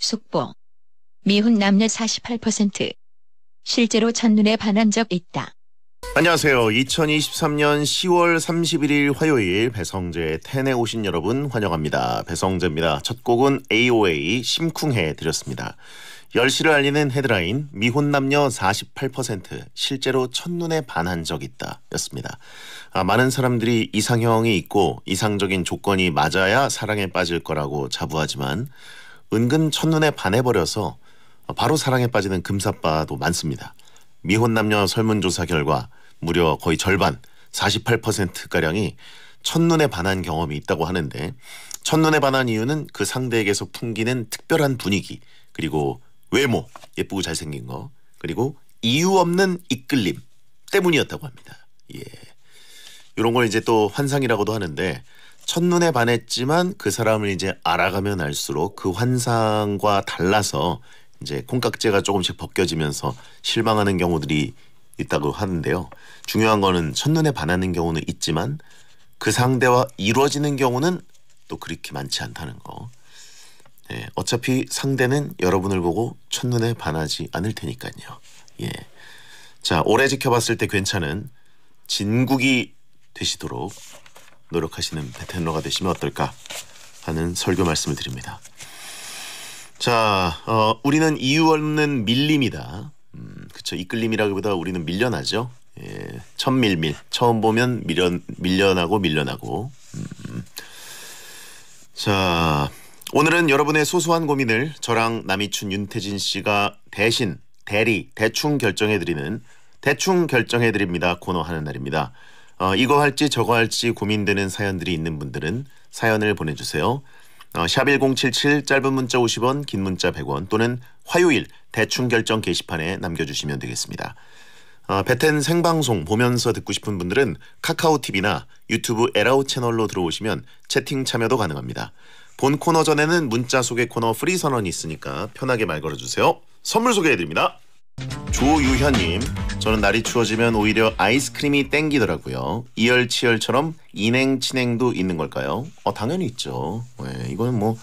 속보. 미혼 남녀 48% 실제로 첫눈에 반한 적 있다. 안녕하세요. 2023년 10월 31일 화요일 배성재 텐에 오신 여러분 환영합니다. 배성재입니다. 첫 곡은 AOA 심쿵해 드렸습니다. 10시를 알리는 헤드라인 미혼 남녀 48% 실제로 첫눈에 반한 적 있다 였습니다. 아, 많은 사람들이 이상형이 있고 이상적인 조건이 맞아야 사랑에 빠질 거라고 자부하지만 은근 첫눈에 반해버려서 바로 사랑에 빠지는 금사빠도 많습니다. 미혼 남녀 설문조사 결과 무려 거의 절반 48%가량이 첫눈에 반한 경험이 있다고 하는데 첫눈에 반한 이유는 그 상대에게서 풍기는 특별한 분위기 그리고 외모 예쁘고 잘생긴 거 그리고 이유 없는 이끌림 때문이었다고 합니다. 예. 이런 걸 이제 또 환상이라고도 하는데 첫눈에 반했지만 그 사람을 이제 알아가면 알수록 그 환상과 달라서 이제 콩깍지가 조금씩 벗겨지면서 실망하는 경우들이 있다고 하는데요. 중요한 거는 첫눈에 반하는 경우는 있지만 그 상대와 이루어지는 경우는 또 그렇게 많지 않다는 거. 예, 어차피 상대는 여러분을 보고 첫눈에 반하지 않을 테니까요. 예. 자, 오래 지켜봤을 때 괜찮은 진국이 되시도록 노력하시는 베테너가 되시면 어떨까 하는 설교 말씀을 드립니다. 자, 어, 우리는 이유 없는 밀림이다. 음, 그쵸. 이끌림이라기보다 우리는 밀려나죠. 예, 천밀밀. 처음 보면 밀려, 밀려나고 밀려나고. 음. 자, 오늘은 여러분의 소소한 고민을 저랑 남이춘 윤태진 씨가 대신, 대리, 대충 결정해드리는 대충 결정해드립니다 코너 하는 날입니다. 어, 이거 할지 저거 할지 고민되는 사연들이 있는 분들은 사연을 보내주세요. 어, 샵1077 짧은 문자 50원 긴 문자 100원 또는 화요일 대충 결정 게시판에 남겨주시면 되겠습니다. 어, 배텐 생방송 보면서 듣고 싶은 분들은 카카오TV나 유튜브 에라우 채널로 들어오시면 채팅 참여도 가능합니다. 본 코너 전에는 문자 소개 코너 프리 선언이 있으니까 편하게 말 걸어주세요. 선물 소개해드립니다. 조유현님 저는 날이 추워지면 오히려 아이스크림이 땡기더라고요. 이열치열처럼 인행친행도 있는 걸까요? 어, 당연히 있죠. 예, 이거는 뭐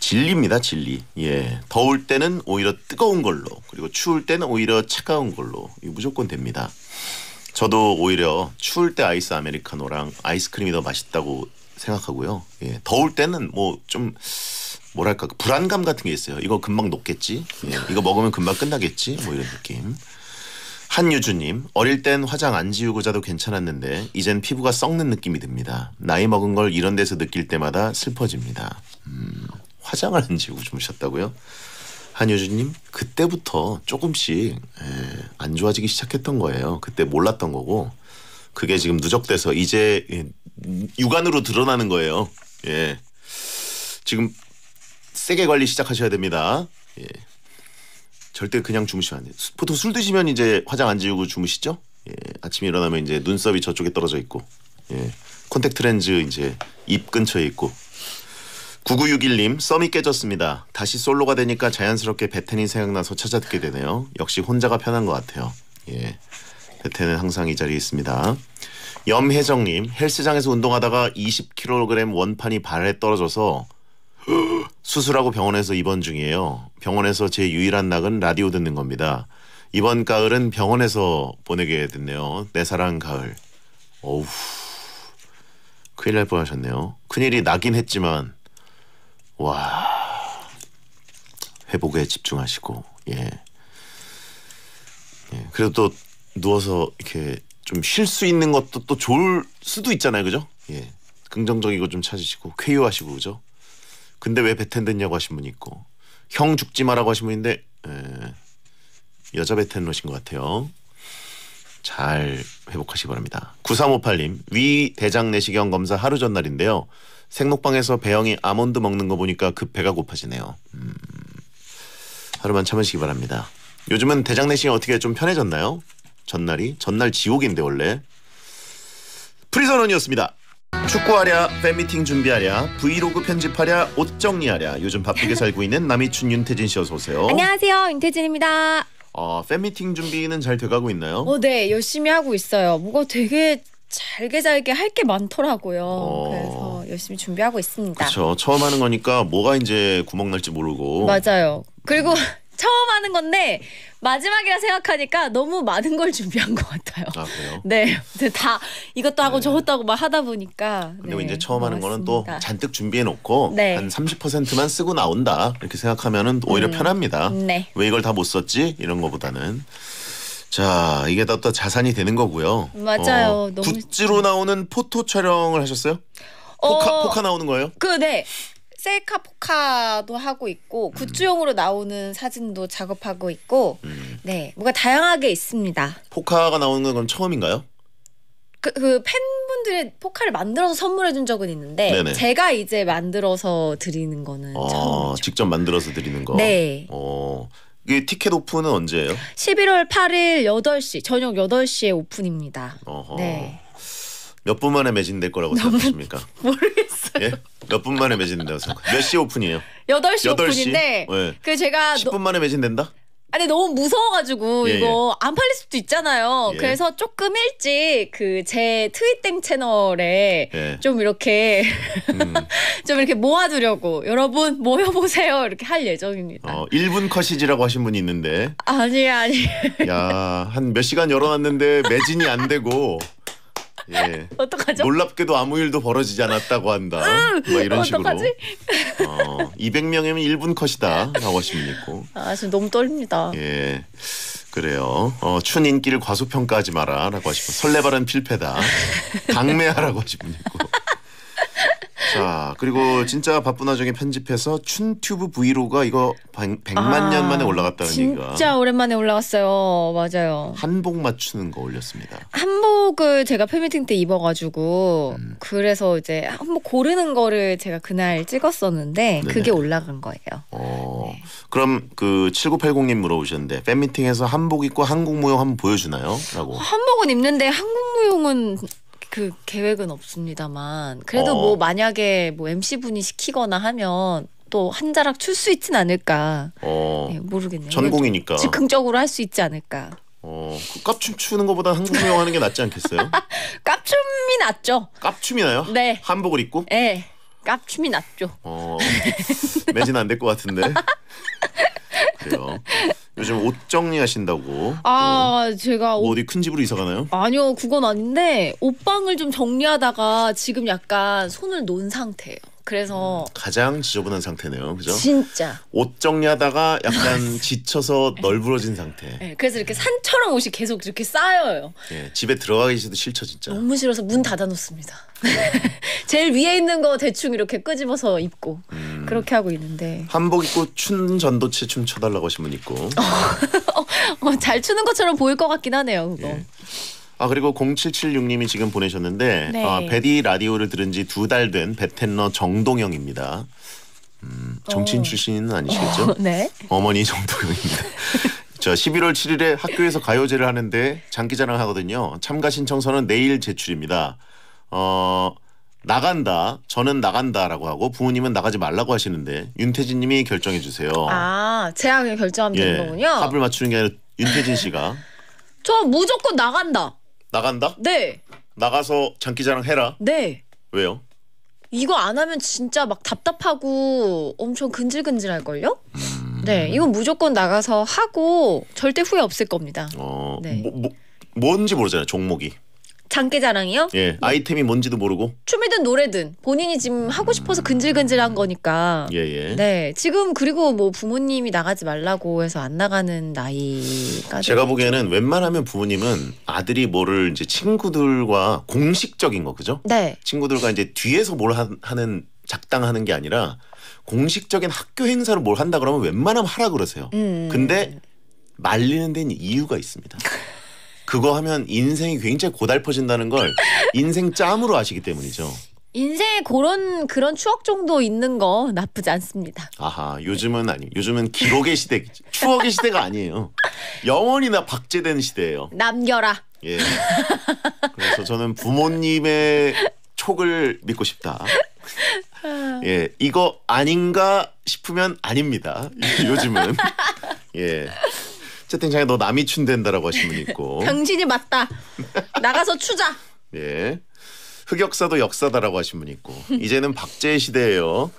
진리입니다, 진리. 예, 더울 때는 오히려 뜨거운 걸로, 그리고 추울 때는 오히려 차가운 걸로 무조건 됩니다. 저도 오히려 추울 때 아이스 아메리카노랑 아이스크림이 더 맛있다고 생각하고요. 예, 더울 때는 뭐 좀 뭐랄까 그 불안감 같은 게 있어요. 이거 금방 녹겠지. 예, 이거 먹으면 금방 끝나겠지. 뭐 이런 느낌. 한유주님 어릴 땐 화장 안 지우고 자도 괜찮았는데 이젠 피부가 썩는 느낌이 듭니다. 나이 먹은 걸 이런 데서 느낄 때마다 슬퍼집니다. 음, 화장을 안 지우고 주무셨다고요? 한유주님 그때부터 조금씩 에, 예, 안 좋아지기 시작했던 거예요. 그때 몰랐던 거고 그게 지금 누적돼서 이제 예, 육안으로 드러나는 거예요. 예, 지금 세게 관리 시작하셔야 됩니다. 예. 절대 그냥 주무시면 안 돼요. 보통 술 드시면 이제 화장 안 지우고 주무시죠? 예, 아침에 일어나면 이제 눈썹이 저쪽에 떨어져 있고, 예, 콘택트 렌즈 이제 입 근처에 있고. 9961님, 썸이 깨졌습니다. 다시 솔로가 되니까 자연스럽게 베텐이 생각나서 찾아듣게 되네요. 역시 혼자가 편한 것 같아요. 예. 베텐은 항상 이 자리에 있습니다. 염혜정님, 헬스장에서 운동하다가 20kg 원판이 발에 떨어져서 수술하고 병원에서 입원 중이에요. 병원에서 제 유일한 낙은 라디오 듣는 겁니다. 이번 가을은 병원에서 보내게 됐네요. 내 사랑 가을. 어우. 큰일 날 뻔하셨네요. 큰일이 나긴 했지만 와. 회복에 집중하시고 예. 예. 그래도 또 누워서 이렇게 좀 쉴 수 있는 것도 또 좋을 수도 있잖아요. 그죠? 예. 긍정적이고 좀 찾으시고 쾌유하시고 그죠? 근데 왜 베텐 됐냐고 하신 분 있고 형 죽지 마라고 하신 분인데 에, 여자 베텐러신 것 같아요. 잘 회복하시기 바랍니다. 9358님 위 대장 내시경 검사 하루 전날인데요. 생록방에서 배영이 아몬드 먹는 거 보니까 그 배가 고파지네요. 음, 하루만 참으시기 바랍니다. 요즘은 대장 내시경 어떻게 좀 편해졌나요? 전날이 전날 지옥인데 원래 프리선언이었습니다. 축구하랴, 팬미팅 준비하랴, 브이로그 편집하랴, 옷 정리하랴. 요즘 바쁘게 살고 있는 남이춘 윤태진 씨 어서 오세요. 안녕하세요, 윤태진입니다. 어, 팬미팅 준비는 잘 돼가고 있나요? 어, 네, 열심히 하고 있어요. 뭐가 되게 잘게 잘게 할 게 많더라고요. 어... 그래서 열심히 준비하고 있습니다. 그렇죠. 처음 하는 거니까 뭐가 이제 구멍 날지 모르고. 맞아요. 그리고 처음 하는 건데 마지막이라 생각하니까 너무 많은 걸 준비한 것 같아요. 아 그래요? 네, 다 이것도 하고 네. 저것도 하고 막 하다 보니까. 근데 네. 이제 처음 하는 맞습니다. 거는 또 잔뜩 준비해 놓고 네. 한 30%만 쓰고 나온다 이렇게 생각하면은 오히려 음. 편합니다. 네. 왜 이걸 다 못 썼지 이런 거보다는. 자 이게 다 또 자산이 되는 거고요. 맞아요. 어, 너무 굿즈로 나오는 포토 촬영을 하셨어요? 포카, 어, 포카 나오는 거예요? 그 네. 셀카 포카도 하고 있고 음. 굿즈용으로 나오는 사진도 작업하고 있고 음. 네 뭔가 다양하게 있습니다. 포카가 나오는 건 그럼 처음인가요? 그, 그 팬분들의 포카를 만들어서 선물해 준 적은 있는데 네네. 제가 이제 만들어서 드리는 거는 아, 처음이죠. 직접 만들어서 드리는 거. 네. 어. 이 티켓 오픈은 언제예요? 11월 8일 8시 저녁 8시에 오픈입니다. 어허. 네. 몇분 만에 매진될 거라고 생각하십니까? 모르겠어요. 예? 몇분 만에 매진된다고 생각해몇시 오픈이에요? 8시, 8시? 오픈인데 예. 그 제가 10분 만에 매진된다? 아니 너무 무서워가지고 예, 예. 이거 예. 안 팔릴 수도 있잖아요. 예. 그래서 조금 일찍 그 제 트윗땡 채널에 예. 좀 이렇게 음. 좀 이렇게 모아두려고 여러분 모여보세요 이렇게 할 예정입니다. 어, 1분 컷이지라고 하신 분이 있는데 아니 아니. 야한 몇 시간 열어놨는데 매진이 안 되고 예. 어떡하죠? 놀랍게도 아무 일도 벌어지지 않았다고 한다. 뭐 이런 식으로. 어떡하지? 어, 200명이면 1분 컷이다. 라고 하시면 있고. 아 지금 너무 떨립니다. 예. 그래요. 어, 춘 인기를 과소평가하지 마라. 라고 하시고. 설레발은 필패다. 강매하라고 하시면 있고. 자 그리고 진짜 바쁜 와중에 편집해서 춘튜브 브이로그가 이거 백- 백만 년 만에 아, 올라갔다니까 는 진짜 오랜만에 올라왔어요. 맞아요. 한복 맞추는 거 올렸습니다. 한복을 제가 팬미팅 때 입어가지고 음. 그래서 이제 한복 고르는 거를 제가 그날 찍었었는데 네네. 그게 올라간 거예요. 어 그럼 그 7980님 물어보셨는데 팬미팅에서 한복 입고 한국 무용 한번 보여주나요?라고. 한복은 입는데 한국 무용은 그 계획은 없습니다만 그래도 뭐 어. 뭐 만약에 뭐 MC 분이 시키거나 하면 또 한 자락 출 수 있진 않을까. 어. 네, 모르겠네요. 전공이니까. 즉흥적으로 할 수 있지 않을까. 어, 그 깝춤 추는 것보다 한국무용 하는 게 낫지 않겠어요? 깝춤이 낫죠. 깝춤이 나요? 네. 한복을 입고? 네. 깝춤이 낫죠. 어, 매진 안 될 것 같은데. 그래요. 요즘 옷 정리하신다고. 아 또. 제가 뭐 옷... 뭐 어디 큰 집으로 이사 가나요? 아니요 그건 아닌데 옷방을 좀 정리하다가 지금 약간 손을 놓은 상태예요. 그래서 가장 지저분한 상태네요. 그죠? 진짜. 옷 정리하다가 약간 지쳐서 네. 널브러진 상태. 네, 그래서 이렇게 산처럼 옷이 계속 이렇게 쌓여요. 예, 집에 들어가기도 싫죠, 진짜. 너무 싫어서 문 닫아 놓습니다. 제일 위에 있는 거 대충 이렇게 끄집어서 입고 음. 그렇게 하고 있는데 한복 입고 춘 전도체 춤 춰달라고 하신 분 있고 어, 어, 잘 추는 것처럼 보일 것 같긴 하네요 그거 예. 아 그리고 0776님이 지금 보내셨는데 네. 아, 베디 라디오를 들은 지 두 달 된 베텐러 정동영입니다. 음, 정치인 오. 어. 출신은 아니시겠죠? 어, 네. 어머니 정동영입니다. 저 11월 7일에 학교에서 가요제를 하는데 장기자랑 하거든요. 참가 신청서는 내일 제출입니다. 어 나간다. 저는 나간다라고 하고 부모님은 나가지 말라고 하시는데 윤태진 님이 결정해 주세요. 아, 제가 결정하면 예, 되는 거군요. 합을 맞추는 게 아니라 윤태진 씨가 저 무조건 나간다. 나간다? 네. 나가서 장기자랑 해라. 네. 왜요? 이거 안 하면 진짜 막 답답하고 엄청 근질근질할 걸요? 음. 네, 이건 무조건 나가서 하고 절대 후회 없을 겁니다. 어, 네. 뭐, 뭐, 뭔지 모르잖아요. 종목이. 장기자랑이요? 예, 예. 아이템이 뭔지도 모르고. 춤이든 노래든 본인이 지금 하고 싶어서 근질근질한 거니까. 예, 예. 네. 지금 그리고 뭐 부모님이 나가지 말라고 해서 안 나가는 나이가 제가 보기에는 웬만하면 부모님은 아들이 뭐를 이제 친구들과 공식적인 거 그죠? 네. 친구들과 이제 뒤에서 뭘 하, 하는 작당하는 게 아니라 공식적인 학교 행사로 뭘 한다 그러면 웬만하면 하라 그러세요. 음. 근데 말리는 데는 이유가 있습니다. 그거 하면 인생이 굉장히 고달퍼진다는 걸 인생 짬으로 아시기 때문이죠. 인생에 그런 그런 추억 정도 있는 거 나쁘지 않습니다. 아하, 요즘은 아니. 요즘은 기록의 시대, 추억의 시대가 아니에요. 영원히나 박제된 시대예요. 남겨라. 예. 그래서 저는 부모님의 촉을 믿고 싶다. 예, 이거 아닌가 싶으면 아닙니다. 요즘은. 예. 채팅창에 너 남이 춘댄다라고 하신 분이 있고. 당신이 맞다. 나가서 추자. 예. 흑역사도 역사다라고 하신 분이 있고. 이제는 박제 시대예요.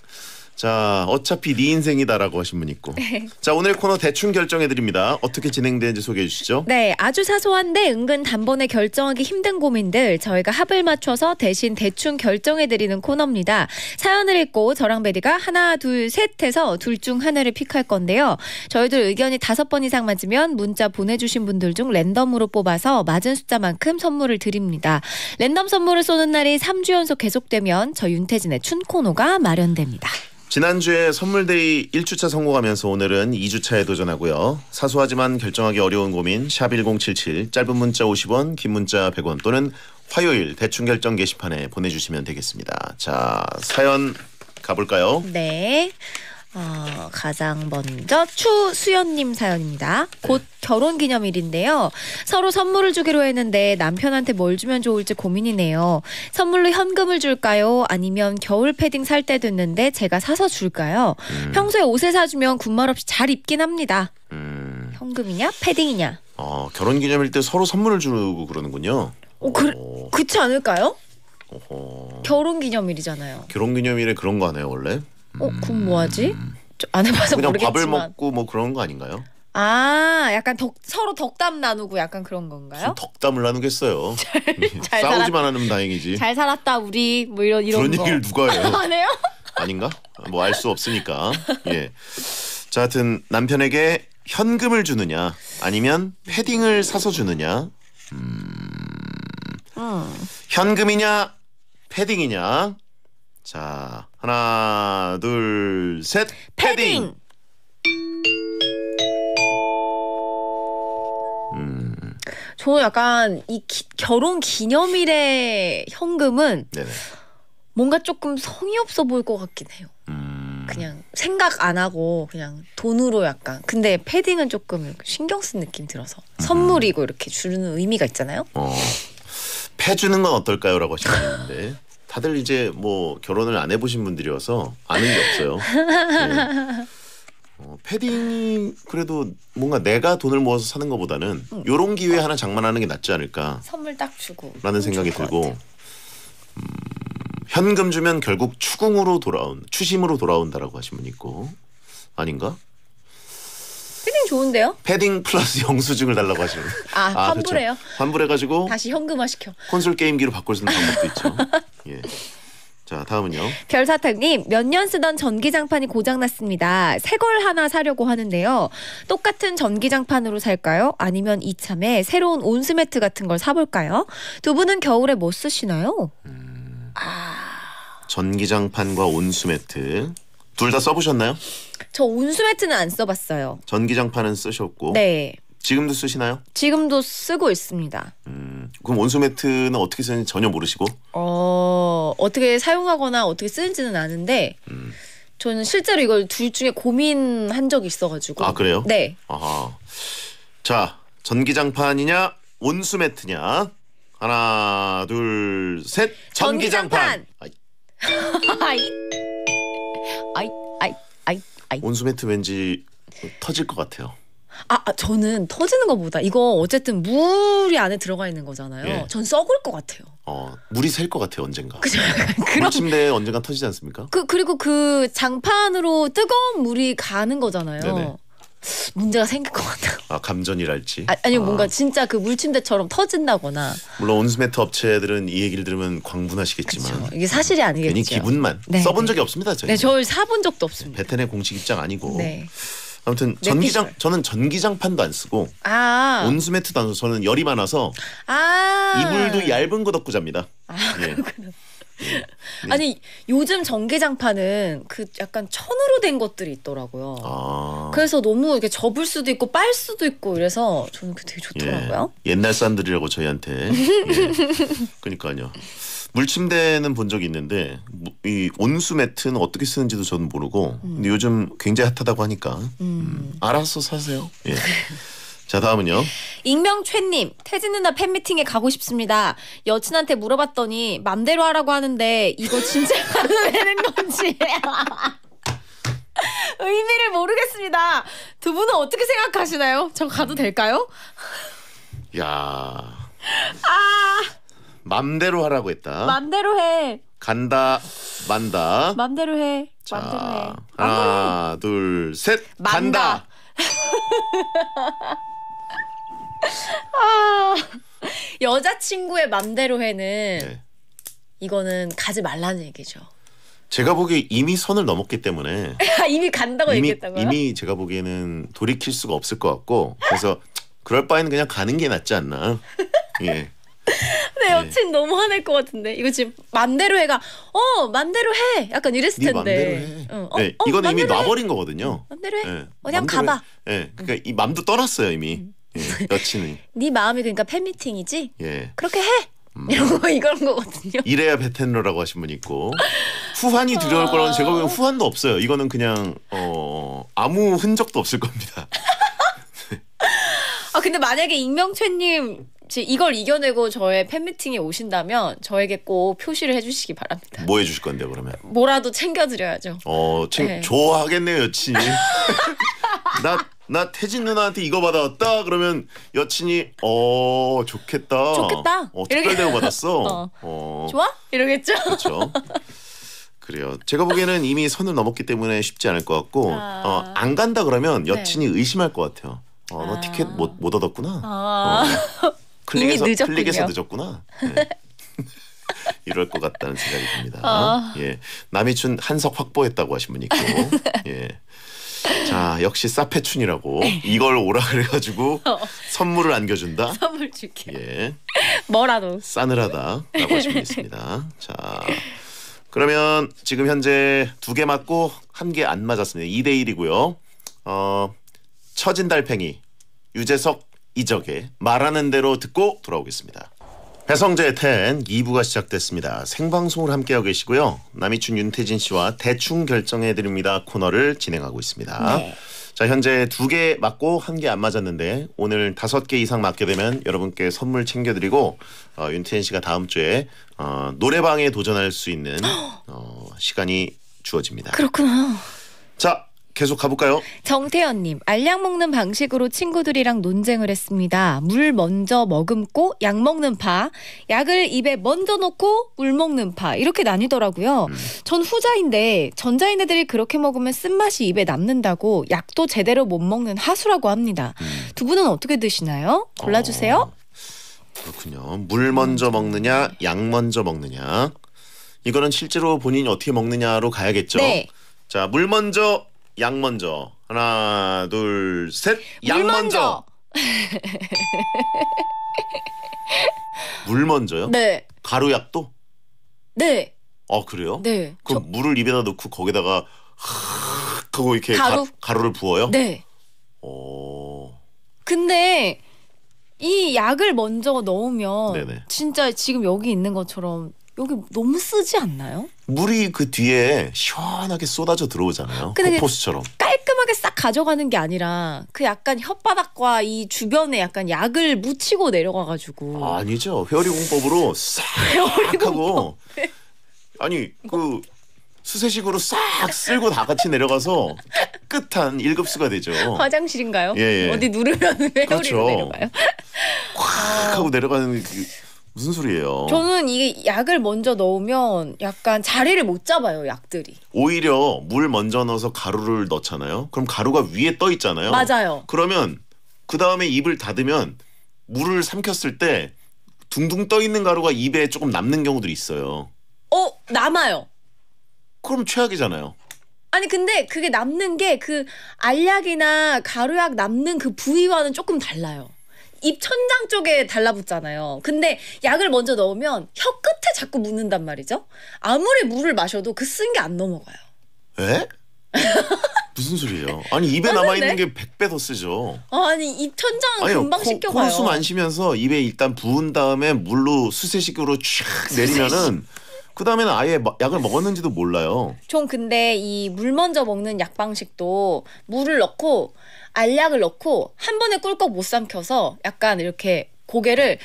자, 어차피 네 인생이다라고 하신 분 있고. 네. 자, 오늘 코너 대충 결정해 드립니다. 어떻게 진행되는지 소개해 주시죠. 네, 아주 사소한데 은근 단번에 결정하기 힘든 고민들 저희가 합을 맞춰서 대신 대충 결정해 드리는 코너입니다. 사연을 읽고 저랑 베리가 하나, 둘, 셋 해서 둘 중 하나를 픽할 건데요. 저희들 의견이 다섯 번 이상 맞으면 문자 보내 주신 분들 중 랜덤으로 뽑아서 맞은 숫자만큼 선물을 드립니다. 랜덤 선물을 쏘는 날이 3주 연속 계속되면 저 윤태진의 춘코너가 마련됩니다. 지난주에 선물데이 1주차 성공하면서 오늘은 2주차에 도전하고요. 사소하지만 결정하기 어려운 고민 샵 1077 짧은 문자 50원 긴 문자 100원 또는 화요일 대충 결정 게시판에 보내주시면 되겠습니다. 자 사연 가볼까요? 네. 어, 가장 먼저 추수연님 사연입니다. 곧 네. 결혼 기념일인데요. 서로 선물을 주기로 했는데 남편한테 뭘 주면 좋을지 고민이네요. 선물로 현금을 줄까요? 아니면 겨울 패딩 살 때 됐는데 제가 사서 줄까요? 음. 평소에 옷을 사주면 군말 없이 잘 입긴 합니다. 음. 현금이냐 패딩이냐? 어, 결혼 기념일 때 서로 선물을 주고 그러는군요. 어, 그, 그렇지 않을까요? 어허. 결혼 기념일이잖아요. 결혼 기념일에 그런 거 하나요 원래? 어, 그럼 뭐하지? 음. 안 해봐서 그냥 모르겠지만. 밥을 먹고 뭐 그런 거 아닌가요? 아, 약간 덕, 서로 덕담 나누고 약간 그런 건가요? 덕담을 나누겠어요. 잘 음, 싸우지만 살았... 으면 다행이지. 잘 살았다 우리 뭐 이런 이런 그런 거. 얘기를 누가 해요? 안 해요? 아닌가? 뭐 알 수 없으니까. 예. 자, 하여튼 남편에게 현금을 주느냐 아니면 패딩을 사서 주느냐. 음... 음. 현금이냐 패딩이냐 자 하나 둘셋 패딩. 패딩. 음 저는 약간 이 기, 결혼 기념일의 현금은 네네. 뭔가 조금 성의 없어 보일 것 같긴 해요. 음. 그냥 생각 안 하고 그냥 돈으로 약간 근데 패딩은 조금 신경 쓴 느낌 들어서 선물이고 이렇게 주는 의미가 있잖아요. 어. 패주는 건 어떨까요라고 하셨는데 다들 이제 뭐 결혼을 안 해보신 분들이어서 아는 게 없어요. 네. 어, 패딩 이 그래도 뭔가 내가 돈을 모아서 사는 것보다는 응. 음. 요런 기회 하나 장만하는 게 낫지 않을까. 선물 딱 주고. 라는 생각이 들고 음, 현금 주면 결국 추궁으로 돌아온 추심으로 돌아온다라고 하신 분 있고 아닌가? 패딩 좋은데요? 패딩 플러스 영수증을 달라고 하시는. 아, 아 환불해요? 그렇죠. 환불해가지고 다시 현금화 시켜. 콘솔 게임기로 바꿀 수 있는 방법도 있죠. 예. 자 다음은요. 별사탕님 몇 년 쓰던 전기장판이 고장났습니다. 새 걸 하나 사려고 하는데요. 똑같은 전기장판으로 살까요? 아니면 이참에 새로운 온수매트 같은 걸 사볼까요? 두 분은 겨울에 뭐 쓰시나요? 음, 아 전기장판과 온수매트. 둘다 써보셨나요? 저 온수 매트는 안 써봤어요. 전기장판은 쓰셨고 네. 지금도 쓰시나요? 지금도 쓰고 있습니다. 음, 그럼 온수 매트는 어떻게 쓰는지 전혀 모르시고 어, 어떻게 사용하거나 어떻게 쓰는지는 아는데 음. 저는 실제로 이걸 둘 중에 고민한 적이 있어가지고. 아 그래요? 네. 아하. 자 전기장판이냐 온수 매트냐 하나 둘셋 전기장판. 전기장판. 아이 아이 아이 아이. 온수매트 왠지 터질 것 같아요. 아, 아, 저는 터지는 것보다 이거 어쨌든 물이 안에 들어가 있는 거잖아요. 예. 전 썩을 것 같아요. 어, 물이 셀것 같아요 언젠가. 그죠. 침대 언젠가 터지지 않습니까? 그 그리고 그 장판으로 뜨거운 물이 가는 거잖아요. 네네. 문제가 생길 것 같아요. 아 감전이랄지. 아, 아니 아. 뭔가 진짜 그 물침대처럼 터진다거나. 물론 온수매트 업체들은 이 얘기를 들으면 광분하시겠지만 그쵸. 이게 사실이 아니겠죠. 괜히 기분만 네. 써본 적이 없습니다. 저희. 네, 저를 사본 적도 없습니다. 베텐의 공식 입장 아니고. 네. 아무튼 네, 전기장 피셜. 저는 전기장판도 안 쓰고 아. 온수매트도 안 쓰고 저는 열이 많아서 아. 이불도 얇은 거 덮고 잡니다. 아, 예. 그렇구나. 네. 아니 요즘 전기장판은 그 약간 천으로 된 것들이 있더라고요. 아. 그래서 너무 이렇게 접을 수도 있고 빨 수도 있고 이래서 저는 그 되게 좋더라고요. 예. 옛날 산들이라고 저희한테. 예. 그러니까요. 물침대는 본 적이 있는데 이 온수 매트는 어떻게 쓰는지도 저는 모르고 음. 근데 요즘 굉장히 핫하다고 하니까 음. 음. 알아서 사세요. 예. 자 다음은요. 익명 최님 태진 누나 팬미팅에 가고 싶습니다. 여친한테 물어봤더니 맘대로 하라고 하는데 이거 진짜 가능하는 건지 의미를 모르겠습니다. 두 분은 어떻게 생각하시나요? 저 가도 될까요? 야. 아. 맘대로 하라고 했다. 맘대로 해. 간다 만다. 맘대로 해. 자, 맘대로 해. 하나 둘 셋. 만다. 간다. 아, 여자친구의 맘대로 해는 네. 이거는 가지 말라는 얘기죠. 제가 보기에 이미 선을 넘었기 때문에 이미 간다고 이미, 얘기했다고요? 이미 제가 보기에는 돌이킬 수가 없을 것 같고 그래서 그럴 바에는 그냥 가는 게 낫지 않나. 예. 내 예. 여친 예. 너무 화낼 것 같은데 이거 지금 맘대로 해가 어 맘대로 해 약간 이랬을 네 텐데 어, 어, 네, 어, 이거는 이미 놔버린 해. 거거든요 맘대로 해 네. 그냥 음, 예, 가봐 예. 그러니까 음. 이 맘도 떠났어요 이미 음. 예, 여친이. 네 마음이 그러니까 팬미팅이지? 예. 그렇게 해. 음. 이런 거 이런 거거든요. 이래야 베텐러라고 하신 분 있고 후환이 두려울 아. 거라는 제가 보면 후환도 없어요. 이거는 그냥 어, 아무 흔적도 없을 겁니다. 아 근데 만약에 익명채님 이걸 이겨내고 저의 팬미팅에 오신다면 저에게 꼭 표시를 해주시기 바랍니다. 뭐 해주실 건데 그러면? 뭐라도 챙겨드려야죠. 어, 챙, 네. 좋아하겠네요 여친이. 나, 나 태진 누나한테 이거 받아왔다. 그러면 여친이 어 좋겠다. 좋겠다. 어, 특별 대우 받았어. 어. 어. 좋아? 이러겠죠. 그렇죠. 그래요. 제가 보기에는 이미 선을 넘었기 때문에 쉽지 않을 것 같고 아. 어, 안 간다 그러면 네. 여친이 의심할 것 같아요. 어, 너 아. 티켓 못, 못 얻었구나. 아, 어, 클릭해서, 이미 늦었군요. 클릭해서 늦었구나. 네. 이럴 것 같다는 생각이 듭니다. 아. 예, 남이춘 한석 확보했다고 하신 분이 있고, 네. 예. 자 역시 사페춘이라고 이걸 오라 그래가지고 어. 선물을 안겨준다. 선물 줄게. 예. 뭐라도. 싸늘하다라고 하시면 있습니다. 자 그러면 지금 현재 두 개 맞고 한 개 안 맞았습니다. 2대 1이고요. 어 처진 달팽이 유재석 이적의 말하는 대로 듣고 돌아오겠습니다. 해성재의 텐 2부가 시작됐습니다. 생방송을 함께하고 계시고요. 남이춘 윤태진 씨와 대충 결정해드립니다 코너를 진행하고 있습니다. 네. 자 현재 두 개 맞고 한 개 안 맞았는데 오늘 다섯 개 이상 맞게 되면 여러분께 선물 챙겨드리고 어, 윤태진 씨가 다음 주에 어, 노래방에 도전할 수 있는 어, 시간이 주어집니다. 그렇구나. 자 계속 가볼까요? 정태현님, 알약 먹는 방식으로 친구들이랑 논쟁을 했습니다. 물 먼저 머금고 약 먹는 파, 약을 입에 먼저 넣고 물 먹는 파 이렇게 나뉘더라고요. 음. 전 후자인데 전자인 애들이 그렇게 먹으면 쓴맛이 입에 남는다고 약도 제대로 못 먹는 하수라고 합니다. 음. 두 분은 어떻게 드시나요? 골라주세요. 어, 그렇군요. 물 먼저 먹느냐, 약 먼저 먹느냐. 이거는 실제로 본인이 어떻게 먹느냐로 가야겠죠. 네. 자, 물 먼저 양 먼저. 하나, 둘, 셋. 양 먼저. 물 먼저요? 네. 가루약도? 네. 아 그래요? 네. 그럼 물을 입에다 넣고 거기다가 하고 이렇게 가루? 가, 루를 부어요? 네. 어... 근데 이 약을 먼저 넣으면 네네. 진짜 지금 여기 있는 것처럼 여기 너무 쓰지 않나요? 물이 그 뒤에 시원하게 쏟아져 들어오잖아요. 포수처럼 깔끔하게 싹 가져가는 게 아니라 그 약간 혓바닥과 이 주변에 약간 약을 묻히고 내려가가지고. 아니죠. 회오리공법으로 싹 하고 아니 그 수세식으로 싹 쓸고 다 같이 내려가서 깨끗한 1급수가 되죠. 화장실인가요? 예, 예. 어디 누르면 회오리로 그렇죠. 내려가요? 확 하고 내려가는 그 무슨 소리예요? 저는 이게 약을 먼저 넣으면 약간 자리를 못 잡아요 약들이. 오히려 물 먼저 넣어서 가루를 넣잖아요. 그럼 가루가 위에 떠 있잖아요. 맞아요. 그러면 그 다음에 입을 닫으면 물을 삼켰을 때 둥둥 떠 있는 가루가 입에 조금 남는 경우들 있어요. 어 남아요. 그럼 최악이잖아요. 아니 근데 그게 남는 게 그 알약이나 가루약 남는 그 부위와는 조금 달라요. 입 천장 쪽에 달라붙잖아요. 근데 약을 먼저 넣으면 혀 끝에 자꾸 묻는단 말이죠. 아무리 물을 마셔도 그 쓴 게 안 넘어가요. 에? 무슨 소리예요? 아니 입에 아, 남아 있는 게 100배 더 쓰죠. 어, 아니 입 천장 금방 씻겨가요. 콧숨 안 쉬면서 입에 일단 부은 다음에 물로 수세식으로 촥 내리면은 그 다음에는 아예 약을 먹었는지도 몰라요. 총 근데 이 물 먼저 먹는 약 방식도 물을 넣고 알약을 넣고 한 번에 꿀꺽 못 삼켜서 약간 이렇게 고개를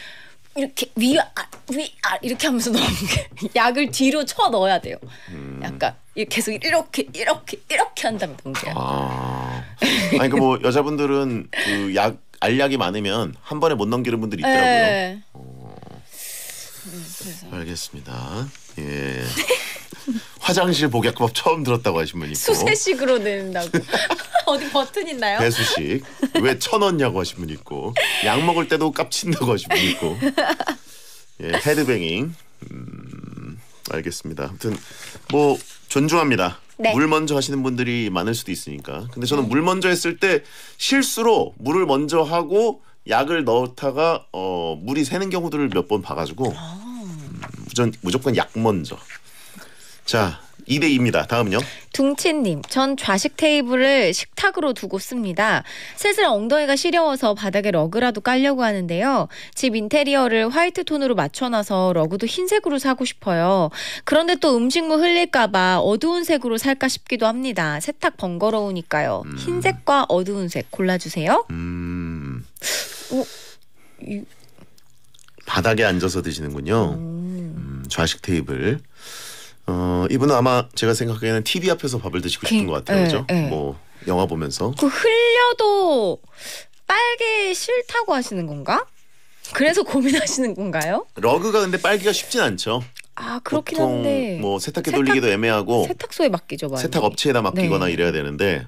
이렇게 위아 위아 이렇게 하면서 넣는 게 약을 뒤로 쳐 넣어야 돼요. 음. 약간 이- 계속 이렇게 이렇게 이렇게 한 다음에 넘 아, 아니 그러니까 뭐 여자분들은 그 약 알약이 많으면 한 번에 못 넘기는 분들이 있더라고요. 예. 알겠습니다. 예. 화장실 복약법 처음 들었다고 하신 분이 있고 수세식으로 낸다고 어디 버튼 있나요? 배수식 왜 천 원냐고 하신 분이 있고 약 먹을 때도 깝친다고 하신 분이 있고 예, 헤드뱅잉 음, 알겠습니다. 아무튼 뭐 존중합니다. 네. 물 먼저 하시는 분들이 많을 수도 있으니까 근데 저는 네. 물 먼저 했을 때 실수로 물을 먼저 하고 약을 넣다가 어, 물이 새는 경우들을 몇 번 봐가지고 아. 무조건, 무조건 약 먼저. 자, 2대2입니다. 다음은요. 둥치님, 전 좌식 테이블을 식탁으로 두고 씁니다. 슬슬 엉덩이가 시려워서 바닥에 러그라도 깔려고 하는데요. 집 인테리어를 화이트 톤으로 맞춰놔서 러그도 흰색으로 사고 싶어요. 그런데 또 음식물 흘릴까봐 어두운 색으로 살까 싶기도 합니다. 세탁 번거로우니까요. 음. 흰색과 어두운 색 골라주세요. 음. 오, 어? 바닥에 앉아서 드시는군요. 음. 좌식 테이블. 어, 이분은 아마 제가 생각하기에는 TV 앞에서 밥을 드시고 싶은 게- 그, 것 같아요. 그죠? 예, 예. 뭐 영화 보면서. 그 흘려도 빨개 싫다고 하시는 건가? 그래서 고민하시는 건가요? 러그가 근데 빨기가 쉽진 않죠. 아 그렇긴 보통 한데 뭐 세탁기 세탁- 돌리기도 애매하고 세탁소에 맡기죠 많이. 세탁 업체에다 맡기거나 네. 이래야 되는데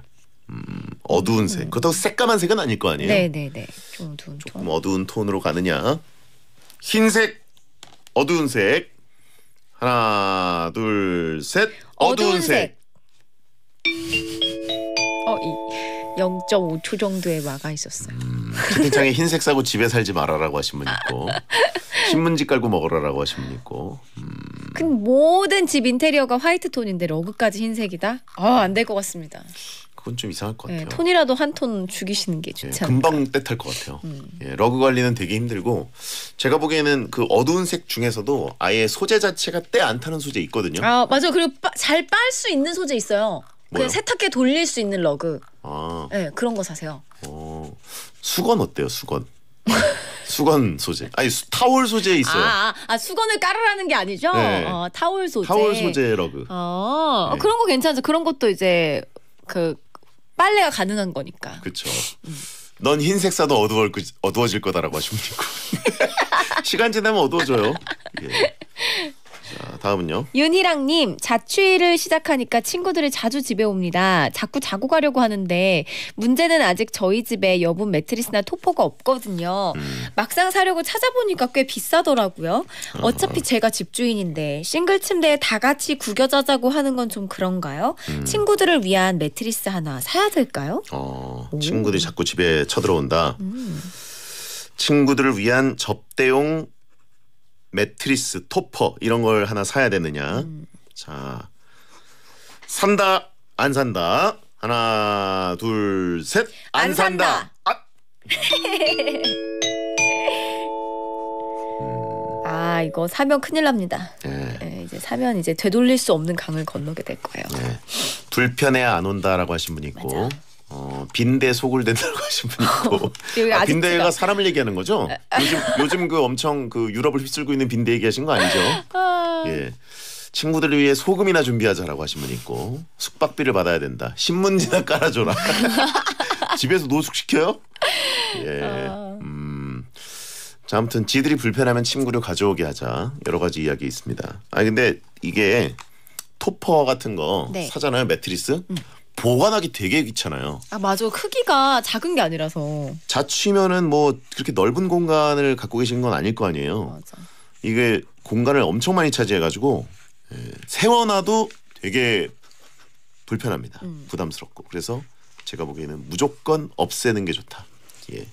음, 어두운 색. 음. 그렇다고 새까만 색은 아닐 거 아니에요. 네네네. 네, 네. 좀 어두운 톤. 조금 어두운 톤으로 가느냐. 흰색, 어두운 색, 하나, 둘, 셋. 어두운, 색. 어, 이 0.5초 정도에 막아 있었어요. 음, 장팅창 흰색 사고 집에 살지 말아라고 하신 분 있고 신문지 깔고 먹으라라고 하신 분 있고. 음. 모든 집 인테리어가 화이트 톤인데 러그까지 흰색이다? 아, 안 될 것 같습니다. 그건 좀 이상할 것 예, 같아요. 네, 톤이라도 한 톤 죽이시는 게 예, 좋지 예, 금방 때탈 것 같아요. 음. 예, 러그 관리는 되게 힘들고 제가 보기에는 그 어두운 색 중에서도 아예 소재 자체가 때안 타는 소재 있거든요. 아 맞아 그리고 잘 빨 수 있는 소재 있어요. 그세탁기 돌릴 수 있는 러그. 아. 네, 그런 거 사세요. 어, 수건 어때요? 수건. 수건 소재. 아니 수, 타월 소재 있어요. 아, 아, 아, 수건을 깔으라는 게 아니죠. 네. 어, 타월 소재. 타월 소재 러그. 어, 네. 그런 거 괜찮죠. 그런 것도 이제 그 빨래가 가능한 거니까. 그렇죠. 넌 흰색 사도 어두워, 어두워질 거다라고 하시면 있고 시간 지나면 어두워져요. 예. 자, 다음은요. 윤희랑님 자취를 시작하니까 친구들이 자주 집에 옵니다. 자꾸 자고 가려고 하는데 문제는 아직 저희 집에 여분 매트리스나 토퍼가 없거든요. 음. 막상 사려고 찾아보니까 꽤 비싸더라고요. 아. 어차피 제가 집주인인데 싱글 침대에 다 같이 구겨 자자고 하는 건 좀 그런가요? 음. 친구들을 위한 매트리스 하나 사야 될까요? 어, 친구들이 자꾸 집에 쳐들어온다. 음. 친구들을 위한 접대용 매트리스, 토퍼 이런 걸 하나 사야 되느냐. 음. 자, 산다 안 산다. 하나, 둘, 셋. 안, 안 산다. 산다. 아. 아 이거 사면 큰일 납니다. 네. 네, 이제 사면 이제 되돌릴 수 없는 강을 건너게 될 거예요. 네. 불편해 안 온다라고 하신 분이 있고. 맞아. 빈대 속을 댄다고 하신 분 있고 아, 빈대가 사람을 얘기하는 거죠? 요즘 요즘 그 엄청 그 유럽을 휩쓸고 있는 빈대 얘기하신 거 아니죠? 아. 예. 친구들을 위해 소금이나 준비하자라고 하신 분 있고 숙박비를 받아야 된다. 신문지나 깔아줘라. 집에서 노숙시켜요? 예. 아. 음. 자, 아무튼 지들이 불편하면 친구를 가져오게 하자. 여러 가지 이야기 있습니다. 아 근데 이게 토퍼 같은 거 네. 사잖아요. 매트리스. 음. 보관하기 되게 귀찮아요. 아 맞아 크기가 작은 게 아니라서. 자취면은 뭐 그렇게 넓은 공간을 갖고 계신 건 아닐 거 아니에요. 맞아. 이게 공간을 엄청 많이 차지해가지고 예, 세워놔도 되게 불편합니다. 음. 부담스럽고 그래서 제가 보기에는 무조건 없애는 게 좋다. 예.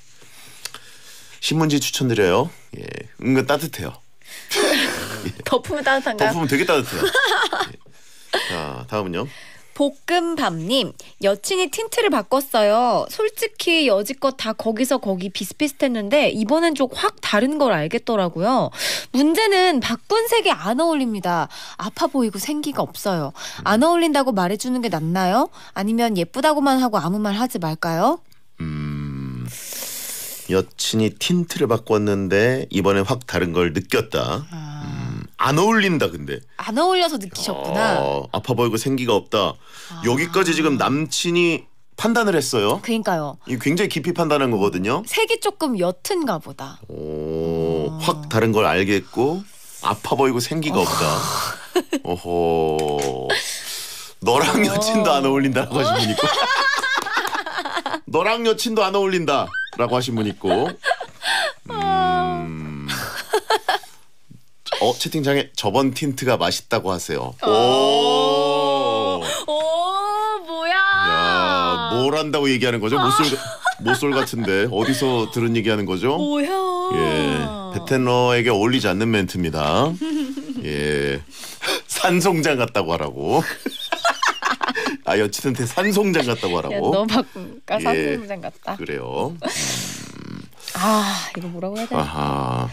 신문지 추천드려요. 예. 은근 따뜻해요. 예. 덮으면 따뜻한가요? 덮으면 되게 따뜻해요. 예. 자 다음은요. 볶음밥님, 여친이 틴트를 바꿨어요. 솔직히 여지껏 다 거기서 거기 비슷비슷했는데 이번엔 좀 확 다른 걸 알겠더라고요. 문제는 바꾼 색이 안 어울립니다. 아파 보이고 생기가 없어요. 안 어울린다고 말해주는 게 낫나요? 아니면 예쁘다고만 하고 아무 말 하지 말까요? 음, 여친이 틴트를 바꿨는데 이번엔 확 다른 걸 느꼈다. 아. 안 어울린다 근데 안 어울려서 느끼셨구나. 아, 아파 보이고 생기가 없다 여기까지 지금 아. 남친이 판단을 했어요 그러니까요. 이 굉장히 깊이 판단한 거거든요 색이 조금 옅은가 보다. 오, 확 다른 걸 알겠고 아파 보이고 생기가 없다 어. 어허 어. 너랑 여친도 안 어울린다라고 하신 분 있고 너랑 여친도 안 어울린다라고 하신 분 있고 음, 어 채팅창에 저번 틴트가 맛있다고 하세요. 어. 오. 오, 뭐야? 야, 뭘 한다고 얘기하는 거죠? 모쏠 모쏠 같은데 어디서 들은 얘기하는 거죠? 뭐야? 예, 베테너에게 어울리지 않는 멘트입니다. 예, 산송장 같다고 하라고. 아 여친한테 산송장 같다고 하라고. 야, 너 바꾼가 예, 산송장 같다. 예, 그래요. 아 이거 뭐라고 해야 되나? 아하.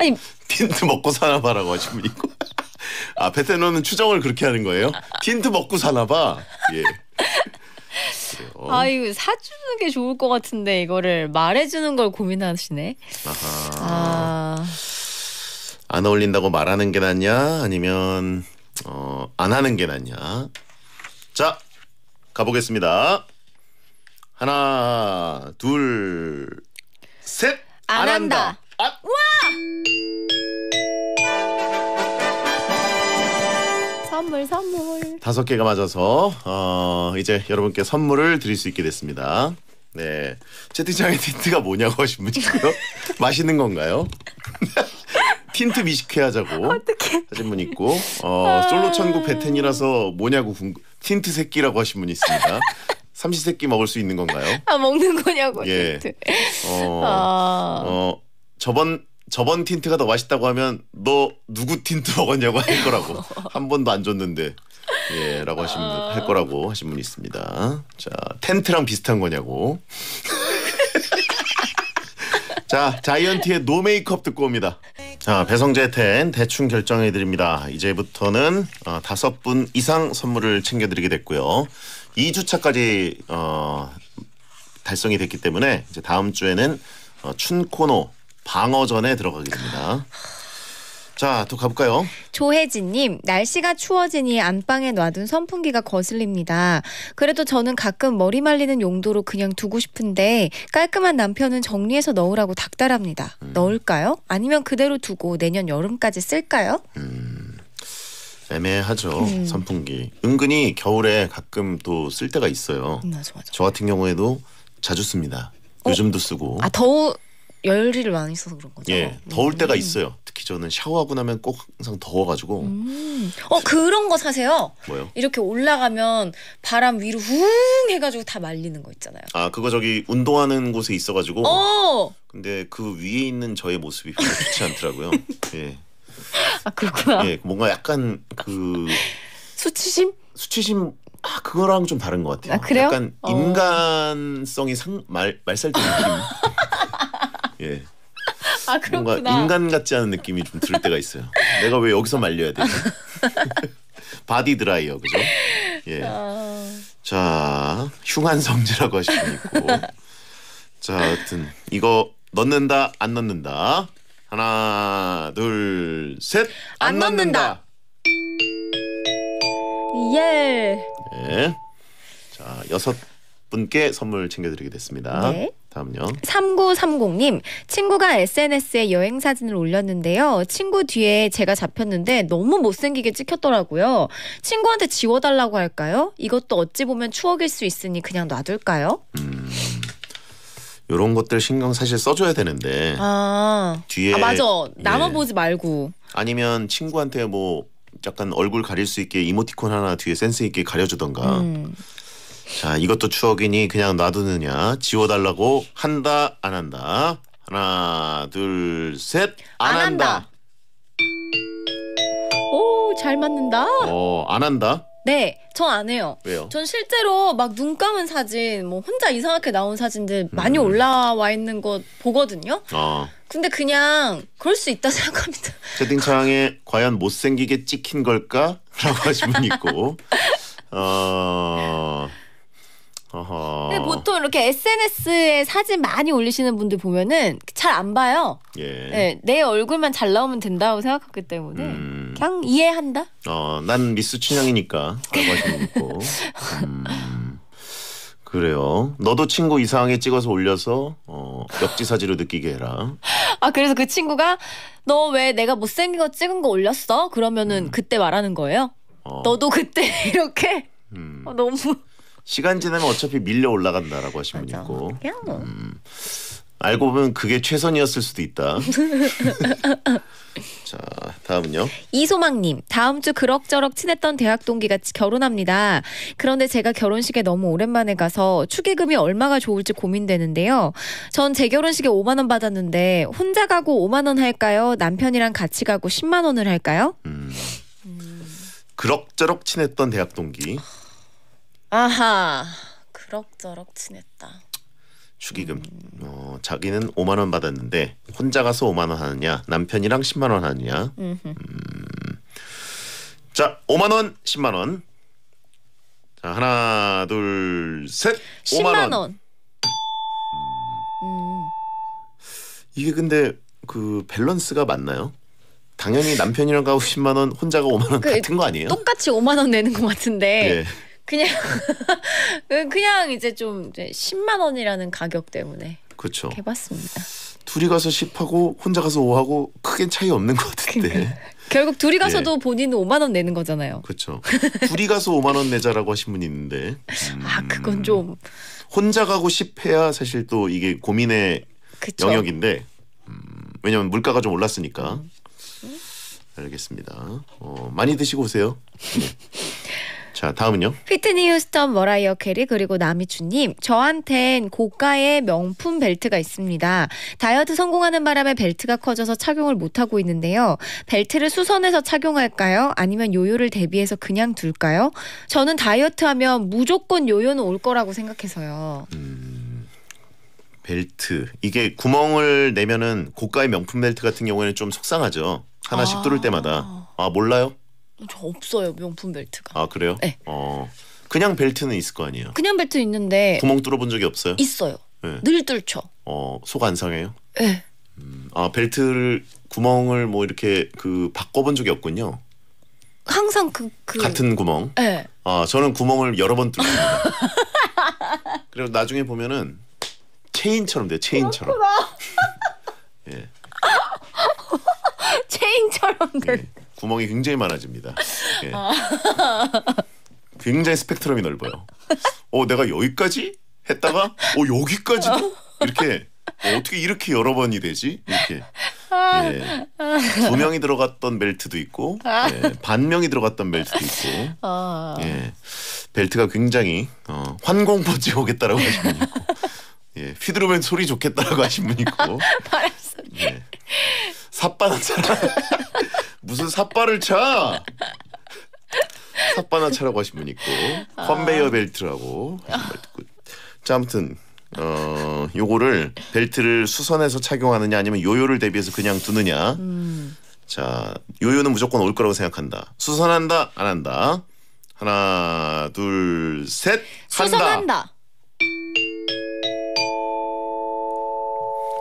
아니 틴트 먹고 사나 봐라고 하신 분이고. 아, 베테너는 추정을 그렇게 하는 거예요? 틴트 먹고 사나 봐. 예. 아이유 사주는 게 좋을 것 같은데 이거를 말해주는 걸 고민하시네. 아하. 아. 안 어울린다고 말하는 게 낫냐 아니면 어, 안 하는 게 낫냐. 자 가보겠습니다. 하나 둘 셋. 안, 안 한다. 한다. 아. 와! 선물 선물. 다섯 개가 맞아서 어, 이제 여러분께 선물을 드릴 수 있게 됐습니다. 네. 채팅창에 틴트가 뭐냐고 하신 분이고요. 맛있는 건가요? 틴트 미식회 하자고 어떡해. 하신 분 있고 어, 아. 솔로 천국 베텐이라서 뭐냐고 궁금... 틴트 새끼라고 하신 분 있습니다. 삼시세끼 먹을 수 있는 건가요? 아 먹는 거냐고. 예. 어, 아. 어... 어... 저번 저번 틴트가 더 맛있다고 하면 너 누구 틴트 먹었냐고 할 거라고 한 번도 안 줬는데 예라고 하신 분, 할 아. 거라고 하신 분이 있습니다. 자 텐트랑 비슷한 거냐고. 자 자이언티의 노 메이크업 듣고 옵니다. 자 배성재 텐 대충 결정해 드립니다. 이제부터는 어, 다섯 분 이상 선물을 챙겨드리게 됐고요. 2주차까지 어, 달성이 됐기 때문에 이제 다음 주에는 어, 춘코노 방어전에 들어가게됩니다 자, 또 가볼까요? 조혜진님, 날씨가 추워지니 안방에 놔둔 선풍기가 거슬립니다. 그래도 저는 가끔 머리 말리는 용도로 그냥 두고 싶은데 깔끔한 남편은 정리해서 넣으라고 닥달합니다. 음. 넣을까요? 아니면 그대로 두고 내년 여름까지 쓸까요? 음, 애매하죠. 음. 선풍기. 은근히 겨울에 가끔 또 쓸 때가 있어요. 음, 맞아, 맞아. 저 같은 경우에도 자주 씁니다. 어? 요즘도 쓰고. 아 더우 열일을 많이 써서 그런 거죠. 예, 더울 음. 때가 있어요. 특히 저는 샤워하고 나면 꼭 항상 더워가지고. 음. 어 그런 거 사세요. 뭐요? 이렇게 올라가면 바람 위로 웅 해가지고 다 말리는 거 있잖아요. 아 그거 저기 운동하는 곳에 있어가지고. 어. 근데 그 위에 있는 저의 모습이 별로 좋지 않더라고요. 예. 아 그렇구나. 예, 뭔가 약간 그 수치심? 수치심 아 그거랑 좀 다른 것 같아요. 아, 그래요? 약간 어. 인간성이 상말 말살된 느낌. 예. 아, 뭔가 인간 같지 않은 느낌이 좀 들 때가 있어요. 내가 왜 여기서 말려야 되지? 바디 드라이어 그죠? 예. 아... 자 흉한 성질이라고 하시는 있고. 자, 하여튼 이거 넣는다 안 넣는다 하나 둘 셋 안 넣는다. 예. 예. 자 여섯 분께 선물 챙겨드리게 됐습니다. 네. 다음요. 3930님, 친구가 SNS에 여행 사진을 올렸는데요. 친구 뒤에 제가 잡혔는데 너무 못생기게 찍혔더라고요. 친구한테 지워달라고 할까요? 이것도 어찌 보면 추억일 수 있으니 그냥 놔둘까요? 음. 요런 것들 신경 사실 써줘야 되는데 아, 뒤에 아 맞아 예. 나눠 보지 말고 아니면 친구한테 뭐 약간 얼굴 가릴 수 있게 이모티콘 하나 뒤에 센스 있게 가려주던가 음. 자, 이것도 추억이니 그냥 놔두느냐. 지워달라고 한다, 안 한다. 하나, 둘, 셋. 안, 안 한다. 한다. 오, 잘 맞는다. 어, 안 한다. 네, 전안 해요. 왜요? 전 실제로 막 눈 감은 사진, 뭐 혼자 이상하게 나온 사진들 음. 많이 음. 올라와 있는 거 보거든요. 어. 근데 그냥 그럴 수 있다 생각합니다. 채팅창에 과연 못생기게 찍힌 걸까라고 하신 분 있고. 어. 어허. 근데 보통 이렇게 SNS에 사진 많이 올리시는 분들 보면은 잘 안 봐요. 예. 네, 내 얼굴만 잘 나오면 된다고 생각했기 때문에 음. 그냥 이해한다. 어, 난미스춘향이니까 음. 그래요. 너도 친구 이상하게 찍어서 올려서 어, 역지사지로 느끼게 해라. 아 그래서 그 친구가 너 왜 내가 못생긴 거 찍은 거 올렸어? 그러면은 음. 그때 말하는 거예요. 어. 너도 그때 이렇게 음. 어, 너무. 시간 지나면 어차피 밀려 올라간다라고 하신 분 있고. 음, 알고 보면 그게 최선이었을 수도 있다. 자, 다음은요. 이소망님, 다음 주 그럭저럭 친했던 대학 동기가 결혼합니다. 그런데 제가 결혼식에 너무 오랜만에 가서 축의금이 얼마가 좋을지 고민되는데요. 전 제 결혼식에 5만 원 받았는데 혼자 가고 5만 원 할까요? 남편이랑 같이 가고 10만 원을 할까요? 음. 그럭저럭 친했던 대학 동기. 아하 그럭저럭 친했다. 축의금. 어, 자기는 5만 원 받았는데 혼자 가서 5만 원 하느냐 남편이랑 10만 원 하느냐. 음. 자 5만 원 10만 원. 자 하나 둘 셋. 10만 원. 음. 이게 근데 그 밸런스가 맞나요? 당연히 남편이랑 가고 10만 원 혼자가 5만 원 그, 같은 거 아니에요? 똑같이 5만 원 내는 것 같은데 예. 그냥 그, 그냥 이제 좀 10만 원이라는 가격 때문에 그렇죠. 해봤습니다. 둘이 가서 10하고 혼자 가서 5하고 크게 차이 없는 것 같은데. 결국 둘이 가서도 예. 본인은 5만 원 내는 거잖아요. 그렇죠. 둘이 가서 5만 원 내자라고 하신 분이 있는데. 음, 아 그건 음. 좀. 혼자 가고 10해야 사실 또 이게 고민의 그쵸. 영역인데. 음, 왜냐면 물가가 좀 올랐으니까. 음. 알겠습니다. 어, 많이 드시고 오세요. 네. 자 다음은요. 피트니 휴스턴 머라이어 캐리 그리고 남이춘님 저한텐 고가의 명품 벨트가 있습니다. 다이어트 성공하는 바람에 벨트가 커져서 착용을 못하고 있는데요. 벨트를 수선해서 착용할까요? 아니면 요요를 대비해서 그냥 둘까요? 저는 다이어트하면 무조건 요요는 올 거라고 생각해서요. 음, 벨트 이게 구멍을 내면은 고가의 명품 벨트 같은 경우에는 좀 속상하죠. 하나씩 아. 뚫을 때마다 아 몰라요? 저 없어요 명품 벨트가. 아 그래요? 네. 어 그냥 벨트는 있을 거 아니에요. 그냥 벨트 있는데 구멍 뚫어본 적이 없어요? 있어요. 네. 늘 뚫죠. 어속 안 상해요? 네. 음, 아 벨트를 구멍을 뭐 이렇게 그 바꿔본 적이 없군요. 항상 그, 그... 같은 구멍. 네. 아 저는 구멍을 여러 번 뚫습니다. 그리고 나중에 보면은 체인처럼 돼요. 체인처럼. 예. 체인처럼 돼. 예, 구멍이 굉장히 많아집니다. 예. 아. 굉장히 스펙트럼이 넓어요. 어 내가 여기까지 했다가 어 여기까지도 이렇게 어, 어떻게 이렇게 여러 번이 되지? 이렇게 예. 두 명이 들어갔던 벨트도 있고 아. 예. 반 명이 들어갔던 벨트도 있고 아. 예. 벨트가 굉장히 어, 환공포지 오겠다라고 하신 분 있고 예. 휘두르면 소리 좋겠다라고 하신 분 있고 바람 소리 예. 삿바나 차라. 무슨 삿바를 차? 삿바나 차라고 하신 분 있고 아. 컨베이어 벨트라고 하신 자 아무튼 어 요거를 벨트를 수선해서 착용하느냐 아니면 요요를 대비해서 그냥 두느냐. 음. 자 요요는 무조건 올 거라고 생각한다. 수선한다 안 한다. 하나 둘 셋. 한다. 한다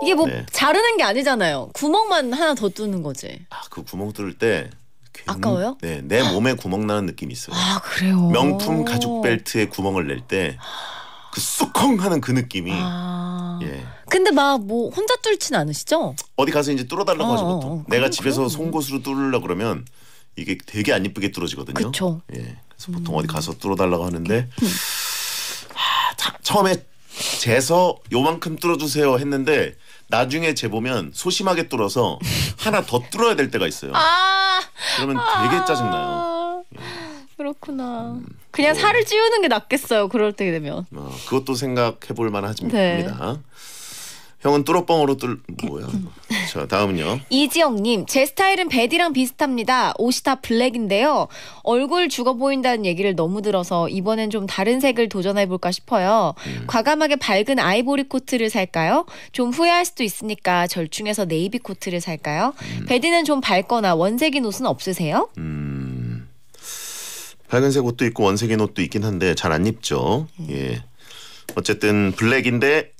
이게 뭐 네. 자르는 게 아니잖아요. 구멍만 하나 더 뚫는 거지. 아 그 구멍 뚫을 때 괜히- 아까워요? 네, 내 몸에 구멍 나는 느낌이 있어요. 아 그래요. 명품 가죽 벨트에 구멍을 낼 때 그 쑥컹 하는 그 느낌이 아. 예. 근데 막 뭐 혼자 뚫진 않으시죠? 어디 가서 이제 뚫어달라고 어, 하죠 어, 보통. 어, 내가 집에서 그럼. 송곳으로 뚫으려 그러면 이게 되게 안 이쁘게 뚫어지거든요. 그쵸. 예. 그래서 보통 어디 음. 가서 뚫어달라고 하는데 음. 아, 참, 처음에 재서 요만큼 뚫어주세요 했는데 나중에 재보면 소심하게 뚫어서 하나 더 뚫어야 될 때가 있어요. 아 그러면 되게 아. 짜증나요. 그렇구나. 음. 그냥 어. 살을 찌우는 게 낫겠어요. 그럴 때 되면. 어, 그것도 생각해 볼 만하지 네. 합니다. 형은 뚫어뻥으로뚫 뭐야? 자 다음은요. 이지영님 제 스타일은 베디랑 비슷합니다. 옷이 다 블랙인데요. 얼굴 죽어 보인다는 얘기를 너무 들어서 이번엔 좀 다른 색을 도전해 볼까 싶어요. 음. 과감하게 밝은 아이보리 코트를 살까요? 좀 후회할 수도 있으니까 절충해서 네이비 코트를 살까요? 음. 베디는 좀 밝거나 원색인 옷은 없으세요? 음. 밝은색 옷도 있고 원색인 옷도 있긴 한데 잘 안 입죠. 음. 예. 어쨌든 블랙인데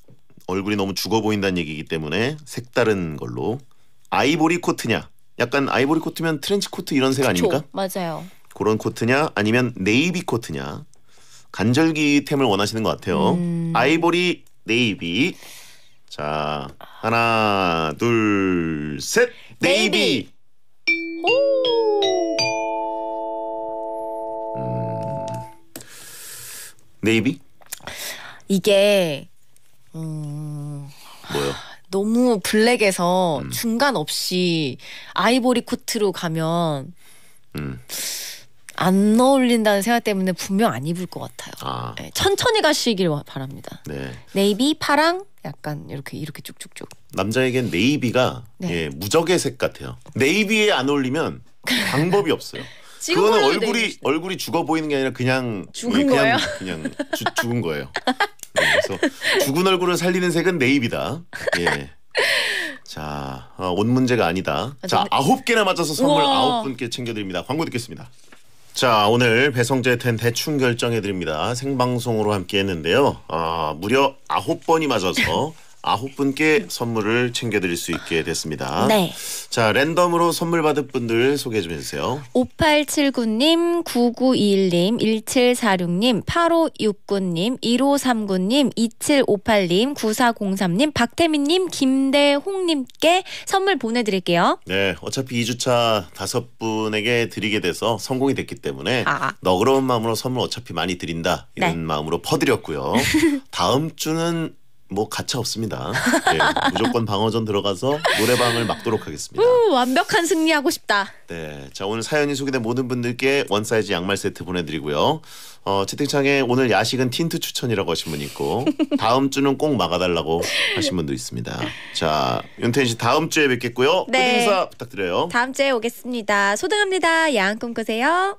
얼굴이 너무 죽어 보인다는 얘기이기 때문에 색다른 걸로 아이보리 코트냐 약간 아이보리 코트면 트렌치 코트 이런 색 그쵸, 아닙니까? 맞아요. 그런 코트냐 아니면 네이비 코트냐 간절기 템을 원하시는 것 같아요. 음. 아이보리 네이비 자 하나 둘 셋 네이비. 네이비. 음. 네이비? 이게 뭐요? 너무 블랙에서 음. 중간 없이 아이보리 코트로 가면 음. 안 어울린다는 생각 때문에 분명 안 입을 것 같아요. 아. 네, 천천히 가시길 바랍니다. 네. 네이비, 파랑, 약간 이렇게 이렇게 쭉쭉쭉. 남자에겐 네이비가 네. 예, 무적의 색 같아요. 네이비에 안 어울리면 방법이 없어요. 그거는 얼굴이 네이비. 얼굴이 죽어 보이는 게 아니라 그냥 죽은 예, 그냥, 거예요. 그냥 주, 죽은 거예요. 그래서 죽은 얼굴을 살리는 색은 네 입이다. 예. 자, 어, 온 문제가 아니다. 자, 아, 네. 아홉 개나 맞아서 선물 아홉 분께 챙겨드립니다. 광고 듣겠습니다. 자, 오늘 배성재 텐 대충 결정해드립니다. 생방송으로 함께 했는데요. 아, 무려 아홉 번이 맞아서 아홉 분께 선물을 챙겨드릴 수 있게 됐습니다. 네. 자 랜덤으로 선물 받은 분들 소개 좀 해주세요. 5879님, 9921님, 1746님, 8569님, 1539님, 2758님, 9403님, 박태민님, 김대홍님께 선물 보내드릴게요. 네, 어차피 2주차 다섯 분에게 드리게 돼서 성공이 됐기 때문에 아. 너그러운 마음으로 선물 어차피 많이 드린다 이런 네. 마음으로 퍼드렸고요. 다음 주는 뭐 가차 없습니다. 네, 무조건 방어전 들어가서 노래방을 막도록 하겠습니다. 우, 완벽한 승리하고 싶다. 네, 자 오늘 사연이 소개된 모든 분들께 원 사이즈 양말 세트 보내드리고요. 어, 채팅창에 오늘 야식은 틴트 추천이라고 하신 분 있고 다음 주는 꼭 막아달라고 하신 분도 있습니다. 자 윤태인 씨 다음 주에 뵙겠고요. 네. 인사 부탁드려요. 다음 주에 오겠습니다. 소등합니다. 야꿈 꾸세요.